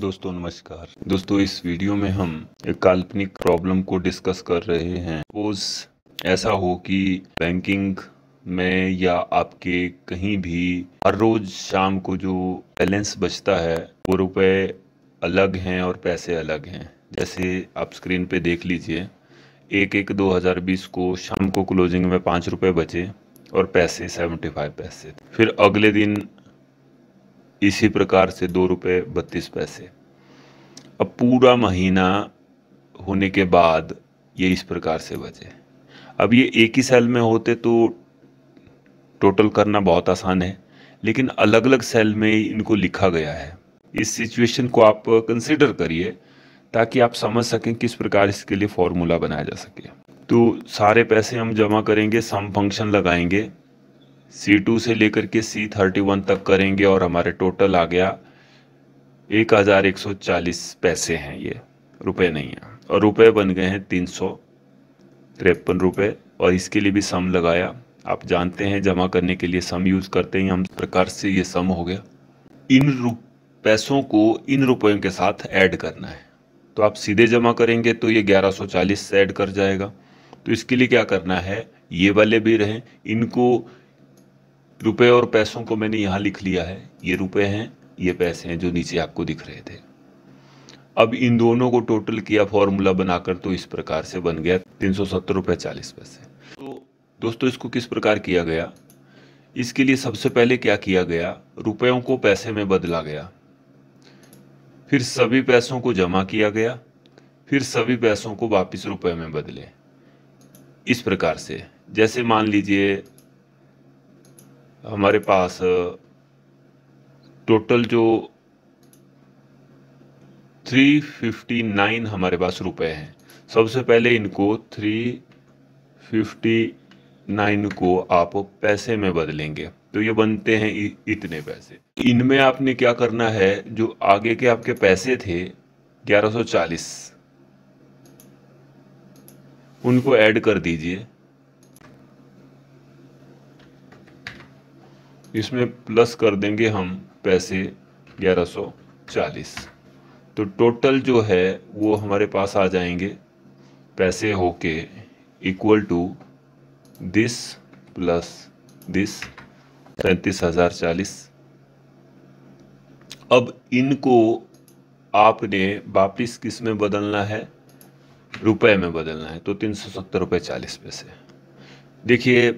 दोस्तों नमस्कार दोस्तों इस वीडियो में हम एक काल्पनिक प्रॉब्लम को डिस्कस कर रहे हैं सपोज ऐसा हो कि बैंकिंग में या आपके कहीं भी हर रोज शाम को जो बैलेंस बचता है वो रुपए अलग हैं और पैसे अलग हैं जैसे आप स्क्रीन पे देख लीजिए एक एक दो हज़ार बीस को शाम को क्लोजिंग में पाँच रुपये बचे और पैसे सेवेंटी फाइव पैसे फिर अगले दिन इसी प्रकार से दो रुपये बत्तीस पैसे अब पूरा महीना होने के बाद ये इस प्रकार से बचे अब ये एक ही सेल में होते तो टोटल करना बहुत आसान है लेकिन अलग अलग सेल में इनको लिखा गया है इस सिचुएशन को आप कंसिडर करिए ताकि आप समझ सकें किस प्रकार इसके लिए फॉर्मूला बनाया जा सके तो सारे पैसे हम जमा करेंगे सम फंक्शन लगाएंगे C2 से लेकर के C31 तक करेंगे और हमारे टोटल आ गया 1140 पैसे हैं ये रुपए नहीं है और रुपए बन गए हैं तीन सौ तिरपन रुपये और इसके लिए भी सम लगाया आप जानते हैं जमा करने के लिए सम यूज़ करते हैं हम प्रकार से ये सम हो गया इन पैसों को इन रुपयों के साथ ऐड करना है तो आप सीधे जमा करेंगे तो ये 1140 से ऐड कर जाएगा तो इसके लिए क्या करना है ये वाले भी रहें इनको रुपए और पैसों को मैंने यहां लिख लिया है ये रुपए हैं ये पैसे हैं जो नीचे आपको दिख रहे थे अब इन दोनों को टोटल किया फॉर्मूला बनाकर तो इस प्रकार से बन गया तीन सौ सत्तर चालीस पैसे तो दोस्तों इसको किस प्रकार किया गया इसके लिए सबसे पहले क्या किया गया रुपयों को पैसे में बदला गया फिर सभी पैसों को जमा किया गया फिर सभी पैसों को वापस रुपए में बदले इस प्रकार से जैसे मान लीजिए हमारे पास टोटल जो 359 हमारे पास रुपए हैं सबसे पहले इनको 359 को आप पैसे में बदलेंगे तो ये बनते हैं इतने पैसे इनमें आपने क्या करना है जो आगे के आपके पैसे थे 1140 उनको ऐड कर दीजिए इसमें प्लस कर देंगे हम पैसे ग्यारह सौ चालीस तो टोटल जो है वो हमारे पास आ जाएंगे पैसे होके equal to this plus this सैंतीस हज़ार चालीस अब इनको आपने वापिस किस में बदलना है रुपए में बदलना है तो तीन सौ सत्तर रुपये चालीस पैसे देखिए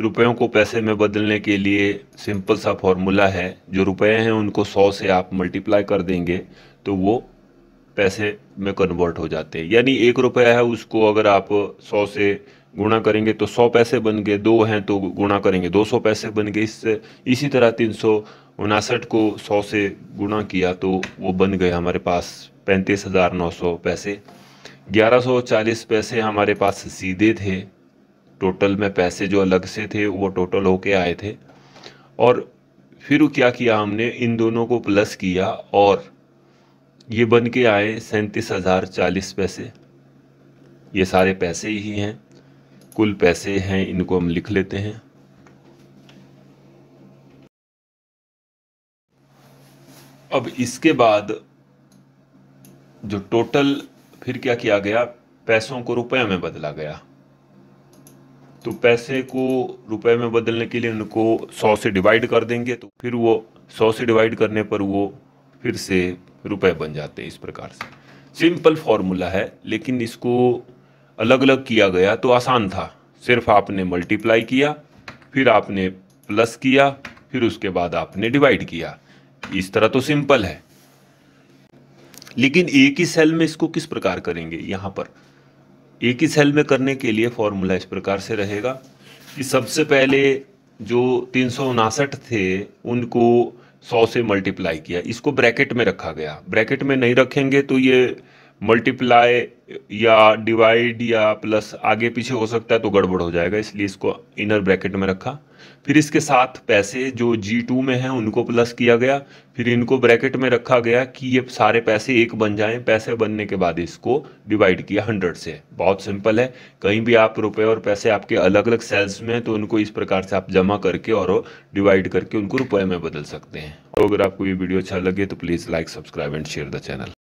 रुपयों को पैसे में बदलने के लिए सिंपल सा फॉर्मूला है जो रुपये हैं उनको सौ से आप मल्टीप्लाई कर देंगे तो वो पैसे में कन्वर्ट हो जाते हैं यानी एक रुपया है उसको अगर आप सौ से गुणा करेंगे तो सौ पैसे बन गए दो हैं तो गुणा करेंगे दो सौ पैसे बन गए इस इसी तरह तीन सौ उनासठ को सौ से गुणा किया तो वो बन गए हमारे पास पैंतीस हज़ार नौ सौ पैसे ग्यारह सौ चालीस पैसे हमारे पास सीधे थे टोटल में पैसे जो अलग से थे वो टोटल होके आए थे और फिर क्या किया हमने इन दोनों को प्लस किया और ये बन के आए सैंतीस हज़ार चालीस पैसे ये सारे पैसे ही हैं कुल पैसे हैं इनको हम लिख लेते हैं अब इसके बाद जो टोटल फिर क्या किया गया पैसों को रुपये में बदला गया तो पैसे को रुपए में बदलने के लिए उनको सौ से डिवाइड कर देंगे तो फिर वो सौ से डिवाइड करने पर वो फिर से रुपए बन जाते हैं इस प्रकार से सिंपल फॉर्मूला है लेकिन इसको अलग अलग किया गया तो आसान था सिर्फ आपने मल्टीप्लाई किया फिर आपने प्लस किया फिर उसके बाद आपने डिवाइड किया इस तरह तो सिंपल है लेकिन एक ही सेल में इसको किस प्रकार करेंगे यहां पर एक ही सेल में करने के लिए फॉर्मूला इस प्रकार से रहेगा कि सबसे पहले जो तीन थे उनको 100 से मल्टीप्लाई किया इसको ब्रैकेट में रखा गया ब्रैकेट में नहीं रखेंगे तो ये मल्टीप्लाई या डिवाइड या प्लस आगे पीछे हो सकता है तो गड़बड़ हो जाएगा इसलिए इसको इनर ब्रैकेट में रखा फिर इसके साथ पैसे जो जी टू में हैं उनको प्लस किया गया फिर इनको ब्रैकेट में रखा गया कि ये सारे पैसे एक बन जाएं पैसे बनने के बाद इसको डिवाइड किया हंड्रेड से बहुत सिंपल है कहीं भी आप रुपए और पैसे आपके अलग अलग सेल्स में हैं तो उनको इस प्रकार से आप जमा करके और डिवाइड करके उनको रुपए में बदल सकते हैं और अगर आपको ये वीडियो अच्छा लगे तो please like subscribe and share the channel